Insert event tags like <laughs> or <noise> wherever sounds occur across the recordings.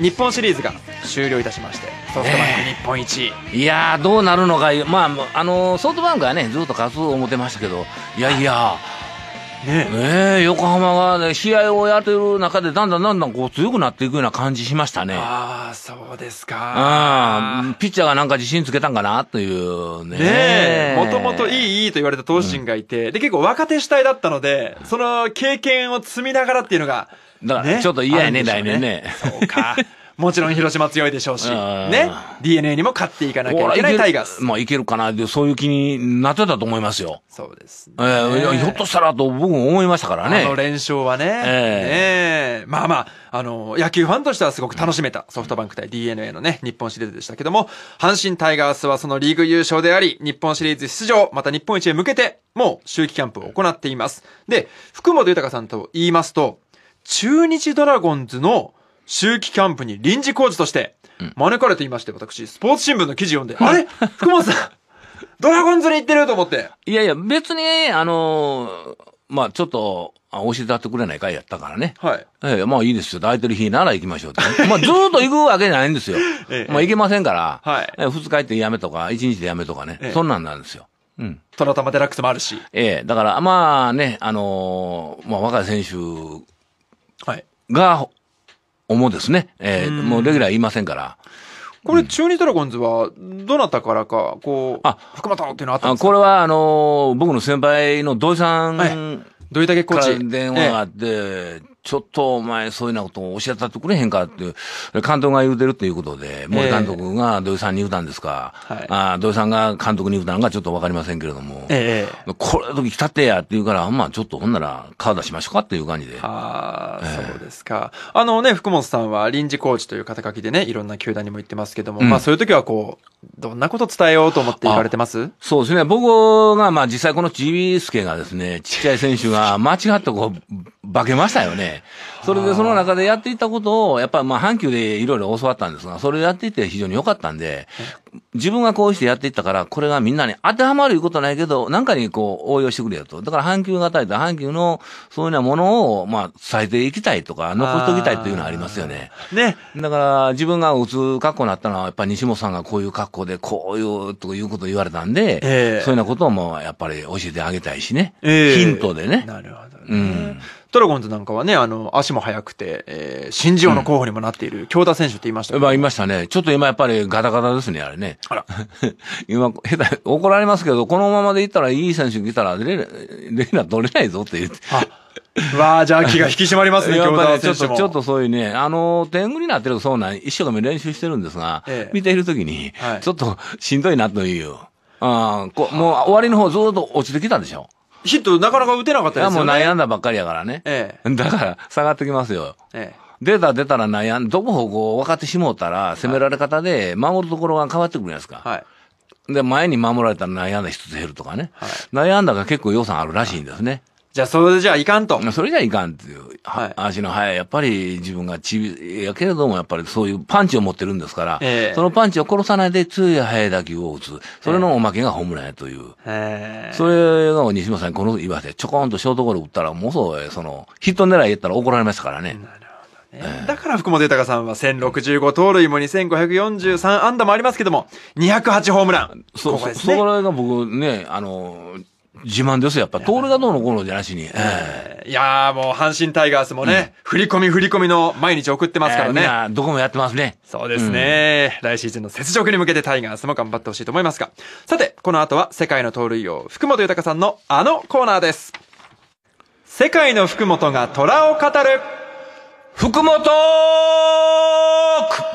日本シリーズが終了いたしましてソフトバンク日本一、えー、いやどうなるのかまああのソフトバンクはねずっと勝つ思ってましたけどいやいやねえ、ね、横浜が、ね、試合をやってる中でだんだんだんだんこう強くなっていくような感じしましたねああそうですかうんピッチャーがなんか自信つけたんかなというねねもともといいいいと言われた投手陣がいて、うん、で結構若手主体だったのでその経験を積みながらっていうのがだから、ね、ちょっと嫌やね、来年ね。そうか。もちろん広島強いでしょうし、<laughs> ね。DNA にも勝っていかなきゃいけないタイガース。まあ、いけるかな、そういう気になってたと思いますよ。そうです、ね。えー、ひょっとしたらと僕も思いましたからね。あの連勝はね。えー、えまあまあ、あの、野球ファンとしてはすごく楽しめたソフトバンク対 DNA のね、日本シリーズでしたけども、阪神タイガースはそのリーグ優勝であり、日本シリーズ出場、また日本一へ向けて、もう秋季キャンプを行っています。で、福本豊さんと言いますと、中日ドラゴンズの秋季キャンプに臨時工事として招かれていまして、私、スポーツ新聞の記事読んで、あれ福本さん、<laughs> ドラゴンズに行ってると思って。いやいや、別に、あのー、まあちょっと、教えてってくれないかやったからね。はい。ええまあいいですよ。空いてる日なら行きましょうって、<laughs> まあずっと行くわけじゃないんですよ。ええ、まあ行けませんから、はい。二日行ってやめとか、一日でやめとかね。ええ、そんなんなんですよ。うん。トラタマデラックスもあるし。ええ、だから、まあね、あのー、まあ若い選手が、主ですね。えー、もうレギュラー言いませんから。これ、中日ドラゴンズは、どなたからか、こう、あ、福本っていうのあったんですかこれは、あの僕の先輩の土井さん、はい、土井武コーチ。電話があって、ちょっとお前そういうようなことをおっしゃったってくれへんかって、いう、監督が言うてるっていうことで、森監督が土井さんに言うたんですか、えー、はい、あ土井さんが監督に言うたのかちょっとわかりませんけれども、ええー、これの時来たってやって言うから、まあちょっとほんなら顔出しましょうかっていう感じで。ああ、えー、そうですか。あのね、福本さんは臨時コーチという肩書きでね、いろんな球団にも行ってますけども、うん、まあそういう時はこう、どんなこと伝えようと思って言われてますそうですね。僕が、まあ実際このちびすけがですね、ちっちゃい選手が間違ってこう、化けましたよね。それでその中でやっていったことを、やっぱりまあ阪急でいろいろ教わったんですが、それやっていって非常に良かったんで、自分がこうしてやっていったから、これがみんなに当てはまるいうことないけど、なんかにこう応用してくれよと。だから阪急が与えた阪急のそういうようなものを、まあ伝えていきたいとか、残しておきたいというのはありますよね。ね。だから自分が打つ格好になったのは、やっぱり西本さんがこういう格好で、こういうということ言われたんで、えー、そういうようなことをもやっぱり教えてあげたいしね。えー、ヒントでね。なるほど、ね、うんドラゴンズなんかはね、あの、足も速くて、えー、新人王の候補にもなっている、京田選手って言いましたまあ、いましたね。ちょっと今やっぱりガタガタですね、あれね。あら。<laughs> 今、下手、怒られますけど、このままでいったらいい選手来たら、レレナ取れないぞって言って。わあ、じゃあ気が引き締まりますね、京 <laughs> 田選手ちょっと、ちょっとそういうね、あの、天狗になってるそうなん、一生懸命練習してるんですが、ええ、見ているときに、はい、ちょっとしんどいなという、ああ、こもう終わりの方ずっと落ちてきたでしょ。ヒットなかなか打てなかったですよね。いやもう悩んだばっかりやからね。ええ。だから、下がってきますよ。ええ。出た出たら悩ん、どこ方向分かってしもうたら、攻められ方で守るところが変わってくるじゃないですか。はい。で、前に守られたら悩んだ一つ減るとかね。はい、悩んだが結構予算あるらしいんですね。じゃあ、それじゃいかんと。それじゃいかんっていう。はい。足の速い。やっぱり自分がちび、やけれども、やっぱりそういうパンチを持ってるんですから、えー、そのパンチを殺さないで強い速い打球を打つ。それのおまけがホームランやという。えー、それが西本さんにこの岩手、ちょこんとショートゴロ打ったら、もうそう、その、ヒット狙い言ったら怒られましたからね。なるほどだから福本豊さんは1065盗塁も2543安打もありますけども、208ホームラン。そう、ですね。そこらが僕ね、あの、自慢ですよ、やっぱ。トールがどうのこのじゃなしに。いやーもう阪神タイガースもね、振り込み振り込みの毎日送ってますからね。どこもやってますね。そうですね。来シーズンの雪辱に向けてタイガースも頑張ってほしいと思いますが。さて、この後は世界の盗塁王、福本豊さんのあのコーナーです。世界の福本が虎を語る福本ー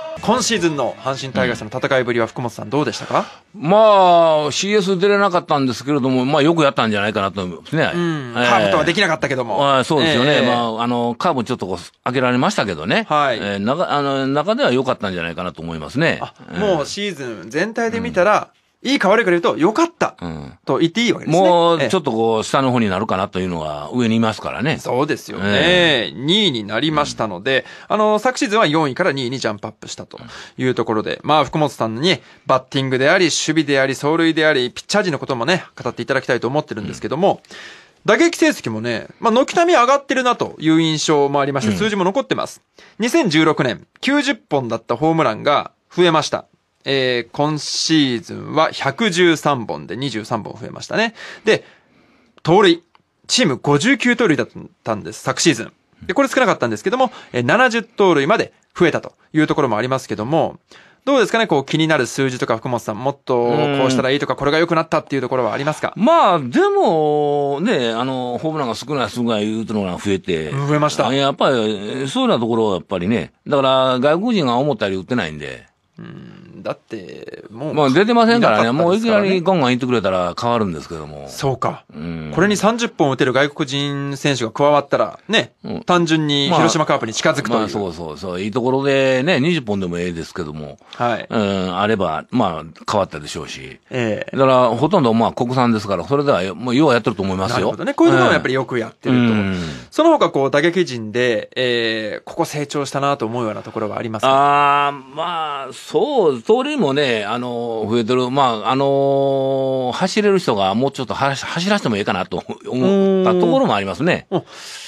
ク今シーズンの阪神タイガースの戦いぶりは福本さんどうでしたか、まあ、CS 出れなかったんですけれども、まあよくやったんじゃないかなと思いますね。うんカーブとはできなかったけども。あそうですよね、えー、まあ、あの、カーブちょっとこう、開けられましたけどね。はい。えー、中、あの、中では良かったんじゃないかなと思いますね。あ、もうシーズン全体で見たら、ういいか悪いか言うと、よかった、うん、と言っていいわけですね。もう、ちょっとこう、下の方になるかなというのは上にいますからね。そうですよね。えー、2位になりましたので、うん、あの、昨シーズンは4位から2位にジャンプアップしたというところで、まあ、福本さんにバッティングであり、守備であり、走塁であり、ピッチャー陣のこともね、語っていただきたいと思ってるんですけども、うん打撃成績もね、まあ、軒並み上がってるなという印象もありまして、数字も残ってます。うん、2016年、90本だったホームランが増えました。えー、今シーズンは113本で23本増えましたね。で、盗塁。チーム59盗塁だったんです、昨シーズン。で、これ少なかったんですけども、え70盗塁まで増えたというところもありますけども、どうですかねこう気になる数字とか福本さん、もっとこうしたらいいとか、これが良くなったっていうところはありますかまあ、でも、ね、あの、ホームランが少ない少ないいうとのが増えて。増えました。やっぱり、そういうようなところはやっぱりね、だから外国人が思ったより打ってないんで。うん、だって、もう。もう出てませんからね。もういきなりガンガン言ってくれたら変わるんですけども。そうか。うん、これに30本打てる外国人選手が加わったら、ね、うん、単純に広島カープに近づくという、そうそうそう。いいところでね、20本でもええですけども。はい。うん、あれば、まあ、変わったでしょうし。ええだから、ほとんどまあ国産ですから、それでは、もうようやってると思いますよ。なるほどね。こういうのもやっぱりよくやってると。うん、その他、こう、打撃陣で、ええここ成長したなと思うようなところはありますかああ、まあ、そう、通りもね、あの、増えてる。まあ、あのー、走れる人がもうちょっと走らせてもいいかなと思ったところもありますね。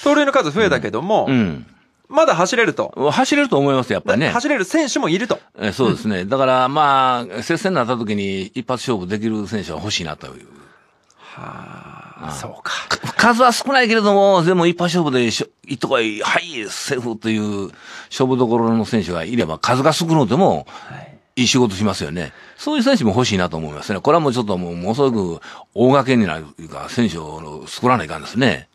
盗塁の数増えたけども、うん、うんまだ走れると。走れると思います、やっぱりね。走れる選手もいると。えそうですね。だから、まあ、接戦になった時に一発勝負できる選手は欲しいなというはあ、そうか。数は少ないけれども、でも一般勝負でしょ、いっとこい、はい、セーフという勝負どころの選手がいれば、数が少のでも、いい仕事しますよね。そういう選手も欲しいなと思いますね。これはもうちょっともう、もうすごく大掛けになるというか、選手を作らないかんですね。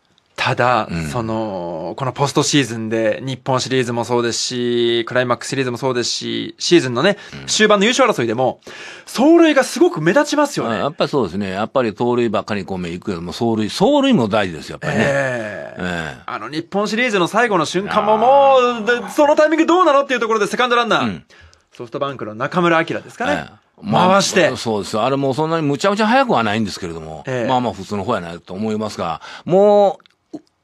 ただ、うん、その、このポストシーズンで、日本シリーズもそうですし、クライマックスシリーズもそうですし、シーズンのね、終盤の優勝争いでも、走塁がすごく目立ちますよね。やっぱりそうですね。やっぱり盗塁ばっかりこう目いくよりも、走塁、走塁も大事ですよ、やっぱりね。えー、えー、あの、日本シリーズの最後の瞬間ももう、そのタイミングどうなのっていうところで、セカンドランナー、うん、ソフトバンクの中村晃ですかね。えー回して。そうです。あれもそんなにむちゃむちゃ早くはないんですけれども、ええ、まあまあ普通の方やないと思いますが、もう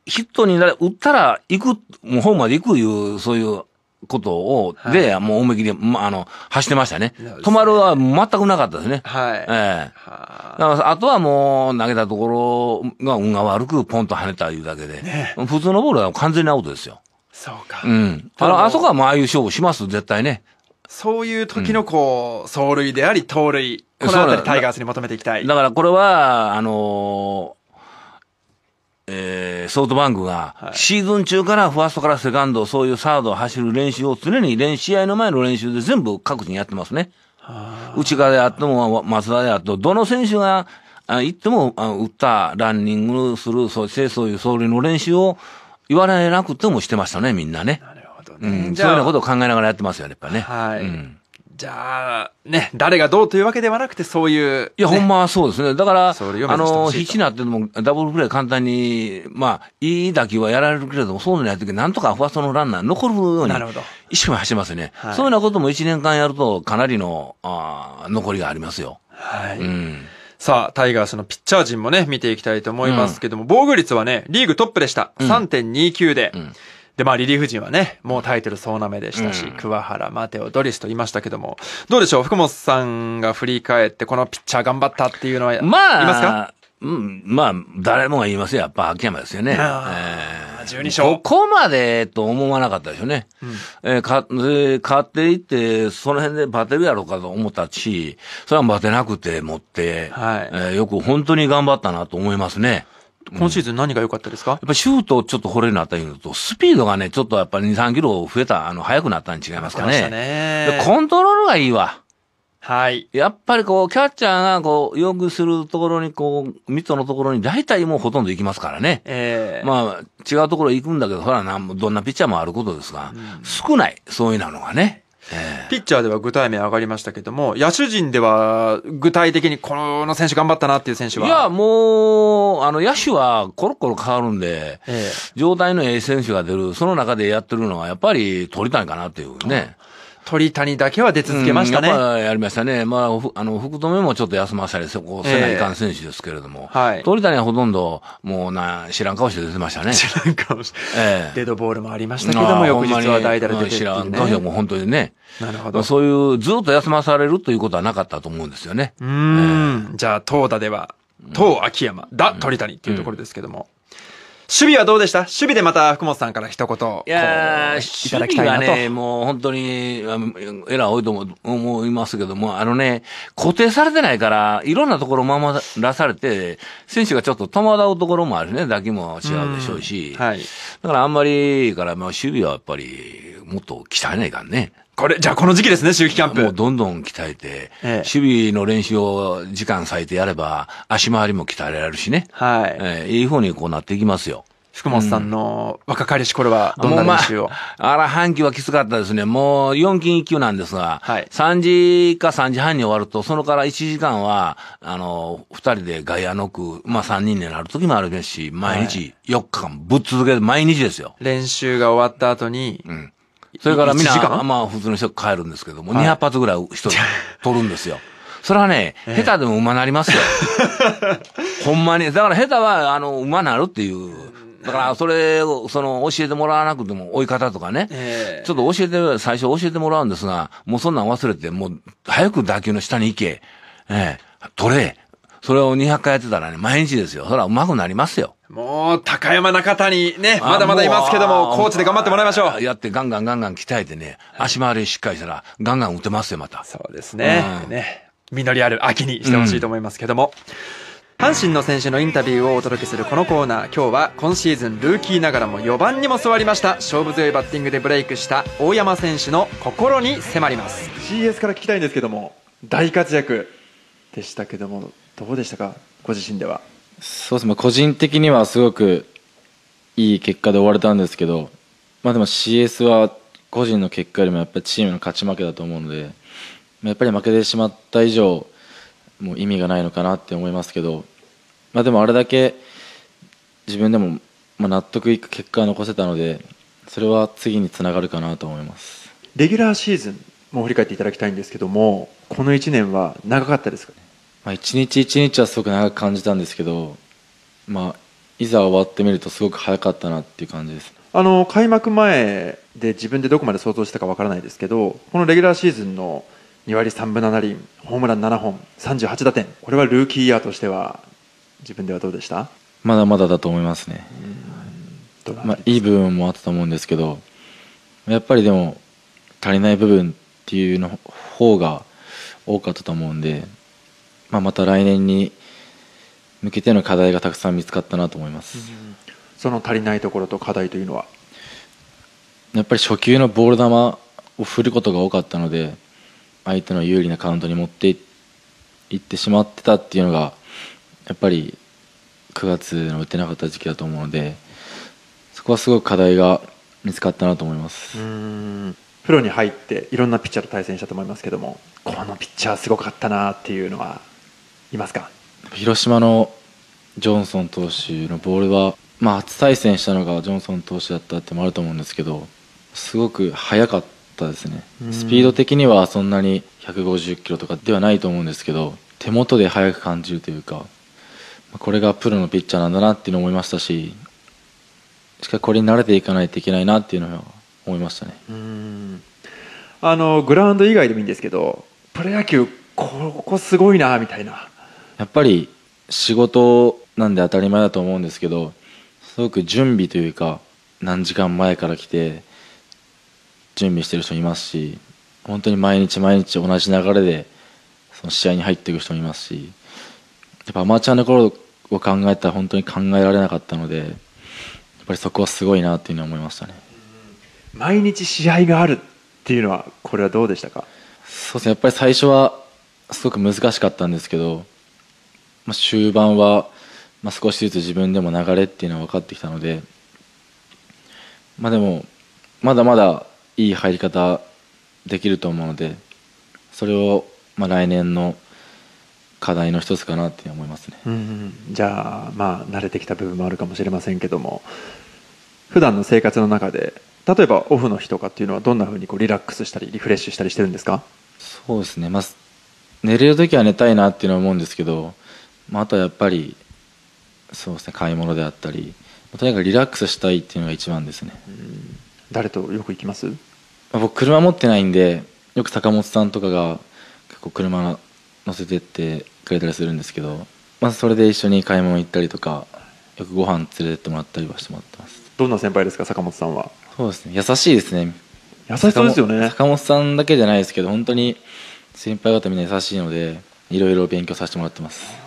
ヒットになれ、打ったら行く、もうホームまで行くいう、そういうことを、はい、で、もう思い切り、ま、あの、走ってましたね。止まるは全くなかったですね。はい。ええー、だから、あとはもう、投げたところが運が悪く、ポンと跳ねたいうだけで、ね、普通のボールは完全にアウトですよ。そうか。うん。あの、あそこはもうああいう勝負します、絶対ね。そういう時のこう、走塁であり、盗塁。このあたりタイガースに求めていきたい。だからこれは、あのーえー、ソフトバンクが、シーズン中からファーストからセカンド、そういうサードを走る練習を常に練習、試合の前の練習で全部各人やってますね。内側であっても、松田であっても、どの選手が行っても、打った、ランニングする、そしてそういう走理の練習を言われなくてもしてましたね、みんなね。なるほどね。うん、そういうようなことを考えながらやってますよね、やっぱね。はい。うんじゃあ、ね、誰がどうというわけではなくて、そういう、いや、ほんまはそうですね。だから、あの、ヒになっても、ダブルプレー簡単に、まあ、いい打球はやられるけれども、そうでないとき、なんとかファーストのランナー残るように、一も走りますね、はい、そういうようなことも1年間やると、かなりの、あ残りがありますよ。はい。うん。さあ、タイガースのピッチャー陣もね、見ていきたいと思いますけども、うん、防御率はね、リーグトップでした。3.29で。うん、うんで、まあ、リリーフ陣はね、もうタイトル総なめでしたし、うん、桑原、マテオ、ドリスと言いましたけども、どうでしょう福本さんが振り返って、このピッチャー頑張ったっていうのは、まあ、いますかうん、まあ、誰もが言いますよ。やっぱ秋山ですよね。えー、12勝。ここまでと思わなかったでしょうね。うん、えー、か、えー、勝っていって、その辺でバテるやろうかと思ったし、それはバテなくて持って、はい、えー、よく本当に頑張ったなと思いますね。今シーズン何が良かったですか、うん、やっぱシュートちょっと掘れるなったのと、スピードがね、ちょっとやっぱり2、3キロ増えた、あの、速くなったに違いますかね。ねコントロールがいいわ。はい。やっぱりこう、キャッチャーがこう、よくするところにこう、ミットのところに大体もうほとんど行きますからね。ええー、まあ、違うところ行くんだけど、ほらなんどんなピッチャーもあることですが、うん、少ない、そういうなのがね。ピッチャーでは具体名上がりましたけども、野手陣では具体的にこの選手頑張ったなっていう選手はいや、もう、あの、野手はコロコロ変わるんで、状態のええ選手が出る、その中でやってるのはやっぱり取りたいかなっていうね。うん鳥谷だけは出続けましたね。うん、やっぱやりましたね。まあ、あの、福留もちょっと休まされ、そこ、せないかん選手ですけれども、えー、はい。鳥谷はほとんど、もうな、知らん顔して出てましたね。知らん顔して。ええー、デッドボールもありましたけども、翌日は代打で出て、ね、知らん顔して、もう本当にね。なるほど。そういう、ずっと休まされるということはなかったと思うんですよね。うん。えー、じゃあ、投打では、東秋山、だ、鳥谷っていうところですけども。うん守備はどうでした守備でまた福本さんから一言。いやいただきたいなと守備がね、もう本当に、エラー多いと思いますけども、あのね、固定されてないから、いろんなところを守らされて、選手がちょっと戸惑うところもあるね、打球も違うでしょうし。はい。だからあんまり、から、まあ守備はやっぱり、もっと鍛えないからね。これ、じゃあこの時期ですね、秋季キャンプ。もうどんどん鍛えて、ええ、守備の練習を時間割いてやれば、足回りも鍛えられるしね。はい。ええ、いい方にこうなっていきますよ。福本さんの若かりし頃はどんな練習を、うん、まあ、ら、半期はきつかったですね。もう4期1級なんですが、はい、3時か3時半に終わると、そのから1時間は、あの、2人で外野の区、まあ3人になる時もあるし、毎日4日間ぶっ続けて、毎日ですよ。練習が終わった後に、うんそれからみんな、まあ普通の人帰るんですけども、200発ぐらい人取るんですよ。<laughs> それはね、下手でも馬なりますよ。<laughs> ほんまに。だから下手は、あの、馬なるっていう。だから、それを、その、教えてもらわなくても、追い方とかね、ちょっと教えて、最初教えてもらうんですが、もうそんなん忘れて、もう、早く打球の下に行け、ええ取れ、それを200回やってたらね、毎日ですよ。そら、うまくなりますよ。もう、高山中谷ね、まだまだいますけども、コーチで頑張ってもらいましょう。やって、ガンガンガンガン鍛えてね、足回りしっかりしたら、ガンガン打てますよ、また。そうですね。うん、ね。実りある秋にしてほしいと思いますけども。うん、阪神の選手のインタビューをお届けするこのコーナー今日は今シーズンルーキーながらも4番にも座りました勝負強いバッティングでブレイクした大山選手の心に迫ります CS から聞きたいんですけども大活躍でしたけどもどうでしたかご自身ではそうですね個人的にはすごくいい結果で終われたんですけどまあでも CS は個人の結果よりもやっぱりチームの勝ち負けだと思うのでやっぱり負けてしまった以上もう意味がないのかなって思いますけどまあでもあれだけ自分でもまあ納得いく結果を残せたのでそれは次につながるかなと思いますレギュラーシーズンも振り返っていただきたいんですけどもこの1年は長かったですかまあ、一日一日はすごく長く感じたんですけど、まあ、いざ終わってみるとすごく早かったなっていう感じです、あの開幕前で自分でどこまで想像したかわからないですけどこのレギュラーシーズンの2割3分7厘ホームラン7本38打点これはルーキーイヤーとしては自分ではどうでしたまだまだだと思いますね、まあ、いい部分もあったと思うんですけどやっぱりでも足りない部分っていうの方が多かったと思うんで。まあ、また来年に向けての課題がたくさん見つかったなと思います、うん、その足りないところと課題というのはやっぱり初球のボール球を振ることが多かったので相手の有利なカウントに持っていってしまってたっていうのがやっぱり9月の打てなかった時期だと思うのでそこはすごく課題が見つかったなと思いますプロに入っていろんなピッチャーと対戦したと思いますけどもこのピッチャーすごかったなっていうのはいますか広島のジョンソン投手のボールは、まあ、初対戦したのがジョンソン投手だったってもあると思うんですけどすごく速かったですねスピード的にはそんなに150キロとかではないと思うんですけど手元で速く感じるというかこれがプロのピッチャーなんだなっていうのを思いましたししっかりこれに慣れていかないといけないなっていうのは思いましたねあのグラウンド以外でもいいんですけどプロ野球ここすごいなみたいなやっぱり仕事なんで当たり前だと思うんですけどすごく準備というか何時間前から来て準備してる人いますし本当に毎日毎日同じ流れでその試合に入っていく人もいますしやっぱアマチュアの頃を考えたら本当に考えられなかったのでやっぱりそこはすごいなっていうのは思いましたね毎日試合があるっていうのはこれはどうでしたかそうですねやっぱり最初はすごく難しかったんですけどまあ、終盤は、まあ、少しずつ自分でも流れっていうのは分かってきたので、まあ、でもまだまだいい入り方できると思うのでそれを、まあ、来年の課題の一つかなって思いますね、うん、じゃあまあ慣れてきた部分もあるかもしれませんけども普段の生活の中で例えばオフの日とかっていうのはどんなふうにリラックスしたりリフレッシュしたりしてるんですかそうですねまあ寝れる時は寝たいなっていうのは思うんですけどまあ、あとはやっぱりそうですね買い物であったりとにかくリラックスしたいっていうのが一番ですね誰とよく行きます僕車持ってないんでよく坂本さんとかが結構車乗せてってくれたりするんですけど、まあ、それで一緒に買い物行ったりとかよくご飯連れてってもらったりはしてもらってますどんな先輩ですか坂本さんはそうですね優しいですね優しそうですよね坂本さんだけじゃないですけど本当に先輩方みんな優しいのでいろいろ勉強させてもらってます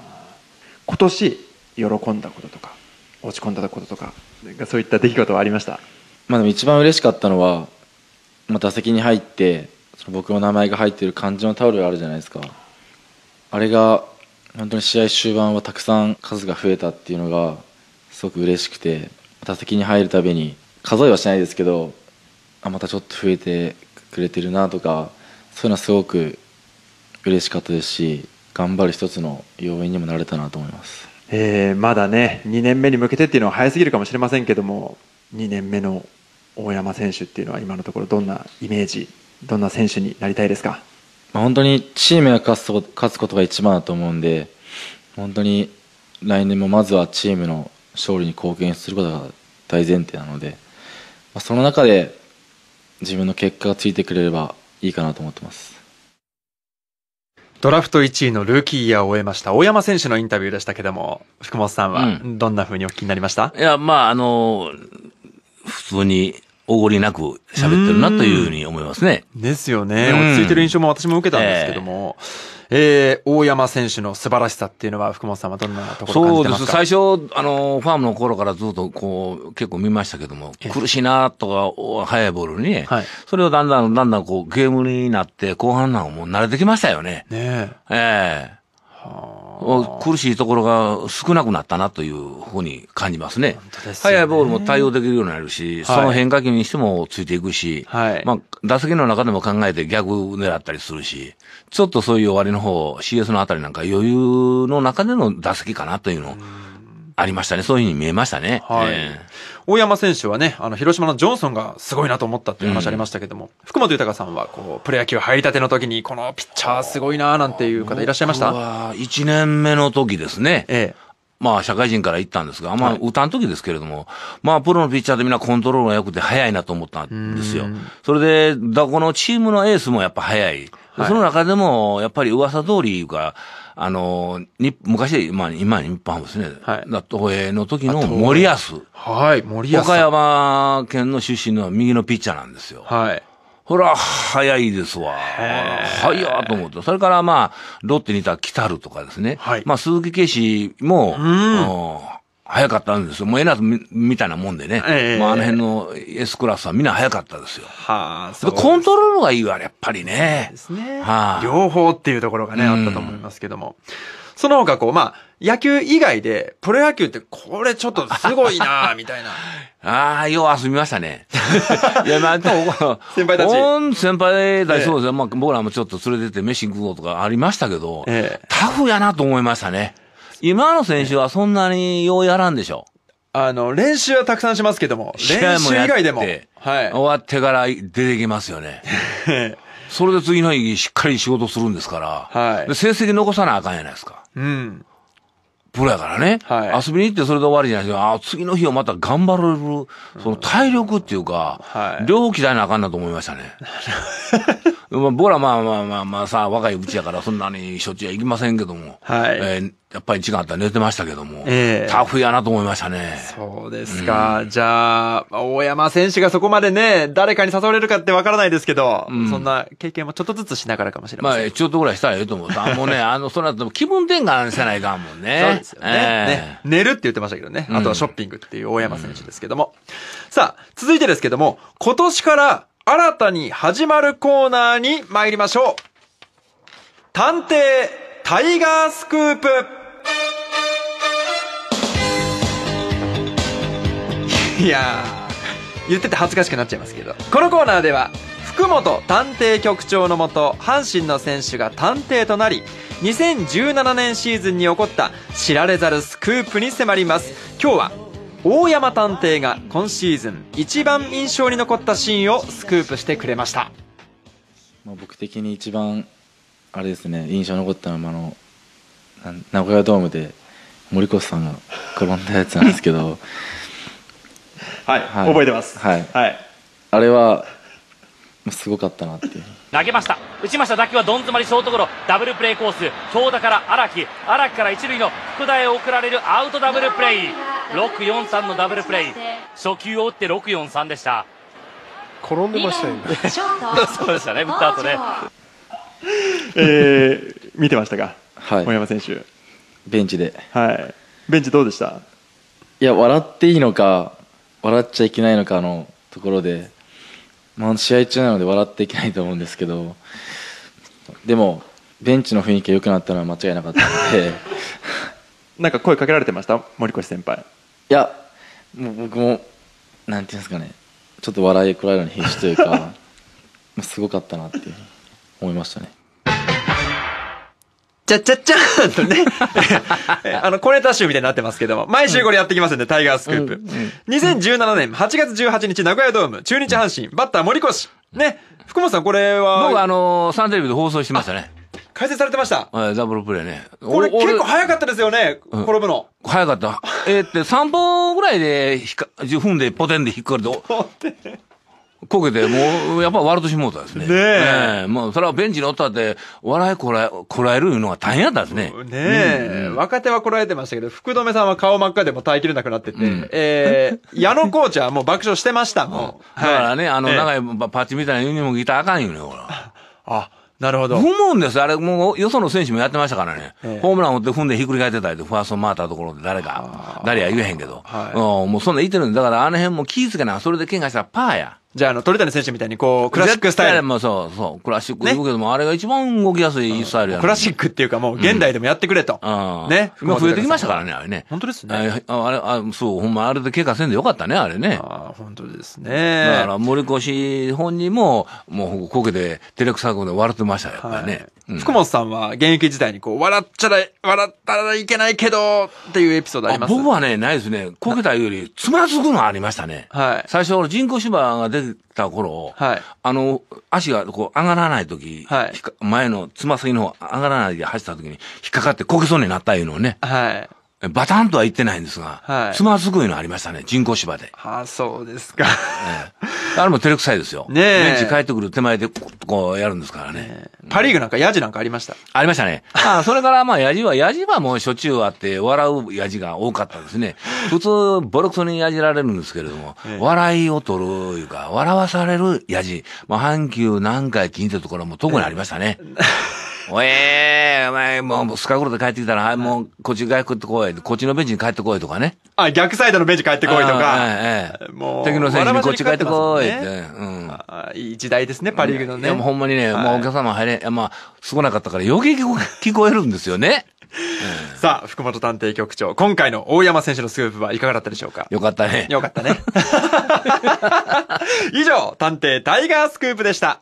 今年喜んだこととか落ち込んだこととかそういった出来事はありました、まあ、でも一番嬉しかったのは、まあ、打席に入ってその僕の名前が入ってる漢字のタオルあるじゃないですかあれが本当に試合終盤はたくさん数が増えたっていうのがすごく嬉しくて打席に入るたびに数えはしないですけどあまたちょっと増えてくれてるなとかそういうのはすごく嬉しかったですし頑張る一つの要因にもなれたなと思います、えー、まだね2年目に向けてっていうのは早すぎるかもしれませんけども2年目の大山選手っていうのは今のところどんなイメージどんな選手になりたいですか本当にチームが勝つ勝つことが一番だと思うんで本当に来年もまずはチームの勝利に貢献することが大前提なのでその中で自分の結果がついてくれればいいかなと思ってますドラフト1位のルーキーイヤーを終えました大山選手のインタビューでしたけども、福本さんはどんなふうにお聞きになりました、うん、いや、まあ、あの、普通におごりなく喋ってるなというふうに思いますね。ですよね。落ち着いてる印象も私も受けたんですけども。えーえー、大山選手の素晴らしさっていうのは、福本さんはどんなところそうです。最初、あの、ファームの頃からずっとこう、結構見ましたけども、苦しいなとか、速いボールに、ねはい、それをだんだん、だんだんこう、ゲームになって、後半なんかもう慣れてきましたよね。ねえ。ええー苦しいところが少なくなったなというふうに感じますね。速、ね、いボールも対応できるようになるし、はい、その変化球にしてもついていくし、はい、まあ、打席の中でも考えて逆狙ったりするし、ちょっとそういう終わりの方、CS のあたりなんか余裕の中での打席かなというのを、ありましたね。そういうふうに見えましたね。はい。えー、大山選手はね、あの、広島のジョンソンがすごいなと思ったっていう話ありましたけども、うん、福本豊さんは、こう、プロ野球入りたての時に、このピッチャーすごいなーなんていう方いらっしゃいました僕は1年目の時ですね。ええ。まあ、社会人から行ったんですが、まあ、歌の時ですけれども、はい、まあ、プロのピッチャーでみんなコントロールが良くて早いなと思ったんですよ。それで、だこのチームのエースもやっぱ早い。はい、その中でも、やっぱり噂通りいうか、あの、に昔、まあ、今、日本ハムですね。はい。東映の時の森保。はい、森保。岡山県の出身の右のピッチャーなんですよ。はい。ほら、早いですわ。早いと思って。それからまあ、ロッテにいた来たるとかですね。はい。まあ、鈴木圭司も、うん。早かったんですよ。もうエナスみたいなもんでね。えー、まあ、あの辺の S クラスはみんな早かったですよ。はあ、そうコントロールがいいわ、やっぱりね。ですね。はあ、両方っていうところがね、あったと思いますけども。その他こう、まあ、野球以外で、プロ野球ってこれちょっとすごいな <laughs> みたいな。ああ、よう遊びましたね。<laughs> いや、まあ、でも、先輩たち。先輩たちそうですよ。まあ、僕らもちょっと連れてって飯食おうとかありましたけど、え、タフやなと思いましたね。今の選手はそんなにようやらんでしょ。あの、練習はたくさんしますけども、練習以外でも。もはい。終わってから出てきますよね。<laughs> それで次の日しっかり仕事するんですから、はい、成績残さなあかんやないですか。うん。プロやからね、はい、遊びに行ってそれで終わりじゃないですか。あ次の日をまた頑張れる、その体力っていうか、うんはい、両方鍛えなあかんなと思いましたね。<laughs> まあ、僕らまあまあまあまあさ、若いうちやからそんなにしょっちゅうは行きませんけども、はいえー、やっぱり時間あったら寝てましたけども、えー、タフやなと思いましたね。そうですか。うん、じゃあ、大山選手がそこまでね、誰かに誘われるかってわからないですけど、うん、そんな経験もちょっとずつしながらかもしれません。まあ、ちょっとぐらいしたらええと思う。あもうね、<laughs> あの、その後気分転換せないかんもんね。そうですよねえー、ね。寝るって言ってましたけどね。あとはショッピングっていう大山選手ですけども。うん、さあ、続いてですけども、今年から新たに始まるコーナーに参りましょう。探偵タイガースクープいや言ってて恥ずかしくなっちゃいますけど。このコーナーでは、福本探偵局長のもと、阪神の選手が探偵となり、2017年シーズンに起こった知られざるスクープに迫ります。今日は、大山探偵が今シーズン一番印象に残ったシーンをスクープしてくれました。ま僕的に一番、あれですね、印象に残ったのは、あの、名古屋ドームで森越さんが転んだやつなんですけど <laughs> はい、はい、覚えてますはい、はい、あれはすごかったなっていう投げました打ちました打球はどん詰まりショートゴロダブルプレーコース強打から荒木荒木から一塁の福田へ送られるアウトダブルプレイ643のダブルプレイ初球を打って643でした転んでましたよね <laughs> そうでしたね打った後ね <laughs> えー、見てましたかはい森山選手ベンチではいベンチどうでしたいや笑っていいのか笑っちゃいけないのかのところで、まあ、試合中なので笑っていけないと思うんですけどでもベンチの雰囲気が良くなったのは間違いなかったので <laughs> なんか声かけられてました森越先輩いやもう僕もなんていうんですかねちょっと笑いこらえるのに必死というか <laughs> すごかったなって思いましたねちゃちゃちゃーんとね、あの、小ネタ集みたいになってますけども、毎週これやってきますんで、タイガースクープ。2017年8月18日、名古屋ドーム、中日阪神、バッター森越。ね、福本さんこれは。僕あのー、サンテレビで放送してましたね。解説されてました。ダブルプレイね。これ結構早かったですよね、転ぶの。早かった。えー、って、3歩ぐらいで、ひか、10分でポテンで引っかかると。こけて、もう、やっぱ笑うとしもうたですね。ねえ。もう、それはベンチにおったって、笑いこらえ、こらえるいうのが大変やったですね。ねえ、若手はこらえてましたけど、福留さんは顔真っ赤でも耐えきれなくなってて、うえー、矢野コーチはもう爆笑してました、もい、だからね、あの、長いパッチみたいなユニフォーム着たらあかんよね、ほら。あ、なるほど。踏むんです。あれ、もう、よその選手もやってましたからね。ええ、ホームラン打って踏んでひっくり返ってたりファースト回ったところで誰か、誰や言えへんけど。はい、もうそんな言ってるんで、だからあの辺も気ぃつけな。それで喧嘩したらパーや。じゃあ、あの、鳥谷選手みたいに、こう、クラシックスタイル。もうそうそう、クラシックでくけども、あれが一番動きやすいスタイルや、ねうん、クラシックっていうかもう、現代でもやってくれと。うん。ね。う増えてきましたからね、あれね。<laughs> 本当ですね。あれ、あそう、ほんま、あれで経過せんでよかったね、あれね。あ本当ですね。だから、森越本人も、もう、こけて、照れくさくで笑ってましたよ、はい、ね、うん、福本さんは、現役時代に、こう、笑っちゃら、笑ったらいけないけど、っていうエピソードあります僕はね、ないですね。こけたより、つまずくのありましたね。はい。最初、人工芝が出た頃、はい、あの、足がこう上がらない時、はい、前のつま先の方上がらないで走った時に引っかかってこけそうになったいうのをね、はい、バタンとは言ってないんですが、はい、つまくいのありましたね、人工芝で。ああ、そうですか。あれも照れくさいですよ。ねえ。ベンチ帰ってくる手前でこうやるんですからね。ねパリーグなんかヤジなんかありましたありましたね。あそれからまあヤジは、ヤジはもうしょっちゅうあって笑うヤジが多かったですね。<laughs> 普通、ボロクソにヤジられるんですけれども、笑いを取るいうか、笑わされるヤジ。まあ、阪急何回聞いたところも特にありましたね。<laughs> おえー、お前、もう、スカゴロで帰ってきたら、はい、もう、こっち外国ってこい、こっちのベンチに帰ってこいとかね。あ、逆サイドのベンチ帰ってこいとか。ええ、もう。敵の選手にこっち帰ってこいって。うん。いい時代ですね、パリーグのね。いや、もうほんまにね、もうお客様入れ、まあ、少なかったから余計 <laughs> 聞こえるんですよね。さあ、福本探偵局長、今回の大山選手のスクープはいかがだったでしょうかよかったね。よかったね。<laughs> 以上、探偵タイガースクープでした。